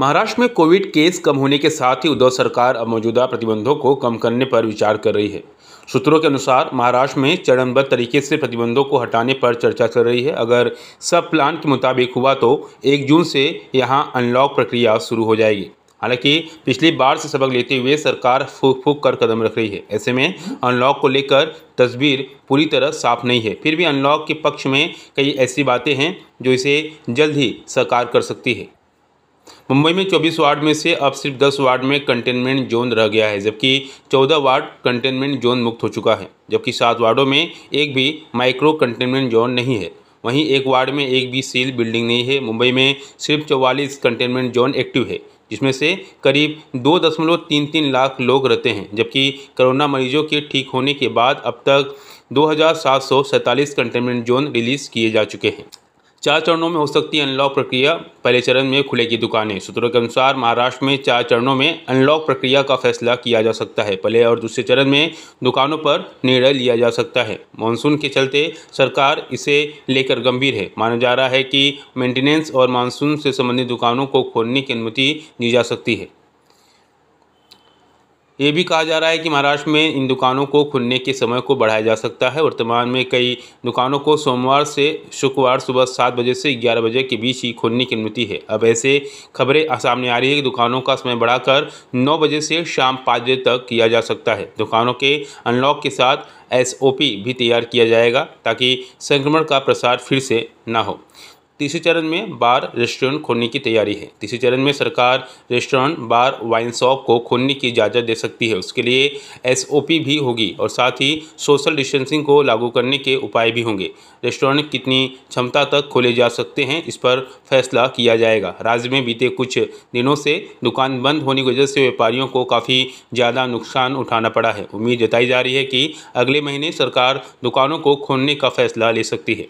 महाराष्ट्र में Covid case कम होने के साथ ही उद्धव सरकार अब मौजूदा प्रतिबंधों को कम करने पर विचार कर रही है सूत्रों के अनुसार महाराष्ट्र में चरणबद्ध तरीके से प्रतिबंधों को हटाने पर चर्चा चल रही है अगर सब प्लान के मुताबिक हुआ तो एक जून से यहां अनलॉक प्रक्रिया शुरू हो जाएगी हालांकि पिछली बार से सबक लेते हुए सरकार फूक फूक कर कदम रख रही है ऐसे में अनलॉक को लेकर तस्वीर पूरी तरह साफ नहीं है फिर भी अनलॉक के पक्ष में कई ऐसी बातें हैं जो इसे जल्द ही साकार कर सकती है मुंबई में 24 वार्ड में से अब सिर्फ 10 वार्ड में कंटेनमेंट जोन रह गया है जबकि 14 वार्ड कंटेनमेंट जोन मुक्त हो चुका है जबकि सात वार्डों में एक भी माइक्रो कंटेनमेंट जोन नहीं है वहीं एक वार्ड में एक भी सील बिल्डिंग नहीं है मुंबई में सिर्फ चौवालीस कंटेनमेंट जोन एक्टिव है जिसमें से करीब दो दशमलव तीन तीन लाख लोग रहते हैं जबकि कोरोना मरीजों के ठीक होने के बाद अब तक दो हजार सात सौ सैंतालीस कंटेनमेंट जोन रिलीज़ किए जा चुके हैं चार चरणों में हो सकती है अनलॉक प्रक्रिया पहले चरण में खुलेगी दुकानें सूत्रों के अनुसार महाराष्ट्र में चार चरणों में अनलॉक प्रक्रिया का फैसला किया जा सकता है पहले और दूसरे चरण में दुकानों पर निर्णय लिया जा सकता है मानसून के चलते सरकार इसे लेकर गंभीर है माना जा रहा है कि मेंटेनेंस और मानसून से संबंधित दुकानों को खोलने की अनुमति दी जा सकती है ये भी कहा जा रहा है कि महाराष्ट्र में इन दुकानों को खुलने के समय को बढ़ाया जा सकता है वर्तमान में कई दुकानों को सोमवार से शुक्रवार सुबह सात बजे से ग्यारह बजे के बीच ही खोलने की अनुमति है अब ऐसे खबरें सामने आ रही है कि दुकानों का समय बढ़ाकर नौ बजे से शाम पाँच बजे तक किया जा सकता है दुकानों के अनलॉक के साथ एस भी तैयार किया जाएगा ताकि संक्रमण का प्रसार फिर से ना हो तीसरे चरण में बार रेस्टोरेंट खोलने की तैयारी है तीसरे चरण में सरकार रेस्टोरेंट बार वाइन शॉप को खोलने की इजाज़त दे सकती है उसके लिए एसओपी भी होगी और साथ ही सोशल डिस्टेंसिंग को लागू करने के उपाय भी होंगे रेस्टोरेंट कितनी क्षमता तक खोले जा सकते हैं इस पर फैसला किया जाएगा राज्य में बीते कुछ दिनों से दुकान बंद होने की वजह से व्यापारियों को काफ़ी ज़्यादा नुकसान उठाना पड़ा है उम्मीद जताई जा रही है कि अगले महीने सरकार दुकानों को खोलने का फैसला ले सकती है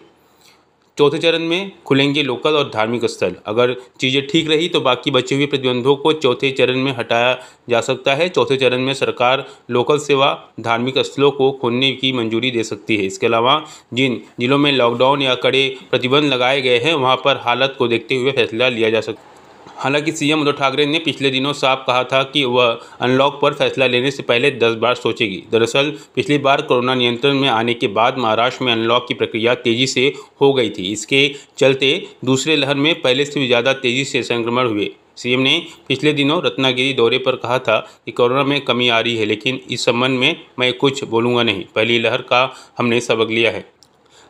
चौथे चरण में खुलेंगे लोकल और धार्मिक स्थल अगर चीज़ें ठीक रही तो बाकी बचे हुए प्रतिबंधों को चौथे चरण में हटाया जा सकता है चौथे चरण में सरकार लोकल सेवा धार्मिक स्थलों को खोलने की मंजूरी दे सकती है इसके अलावा जिन जिलों में लॉकडाउन या कड़े प्रतिबंध लगाए गए हैं वहाँ पर हालत को देखते हुए फैसला लिया जा सकता है हालांकि सीएम उद्धव ठाकरे ने पिछले दिनों साफ कहा था कि वह अनलॉक पर फैसला लेने से पहले दस बार सोचेगी दरअसल पिछली बार कोरोना नियंत्रण में आने के बाद महाराष्ट्र में अनलॉक की प्रक्रिया तेजी से हो गई थी इसके चलते दूसरे लहर में पहले से भी ज़्यादा तेज़ी से संक्रमण हुए सीएम ने पिछले दिनों रत्नागिरी दौरे पर कहा था कि कोरोना में कमी आ रही है लेकिन इस संबंध में मैं कुछ बोलूँगा नहीं पहली लहर का हमने सबक लिया है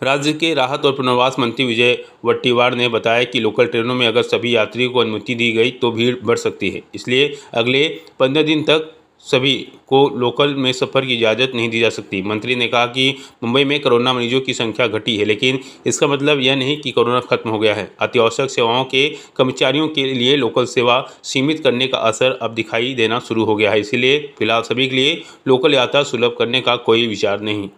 राज्य के राहत और पुनर्वास मंत्री विजय वट्टीवार ने बताया कि लोकल ट्रेनों में अगर सभी यात्रियों को अनुमति दी गई तो भीड़ बढ़ सकती है इसलिए अगले पंद्रह दिन तक सभी को लोकल में सफ़र की इजाज़त नहीं दी जा सकती मंत्री ने कहा कि मुंबई में कोरोना मरीजों की संख्या घटी है लेकिन इसका मतलब यह नहीं कि कोरोना खत्म हो गया है अत्यावश्यक सेवाओं के कर्मचारियों के लिए लोकल सेवा सीमित करने का असर अब दिखाई देना शुरू हो गया है इसीलिए फिलहाल सभी के लिए लोकल यात्रा सुलभ करने का कोई विचार नहीं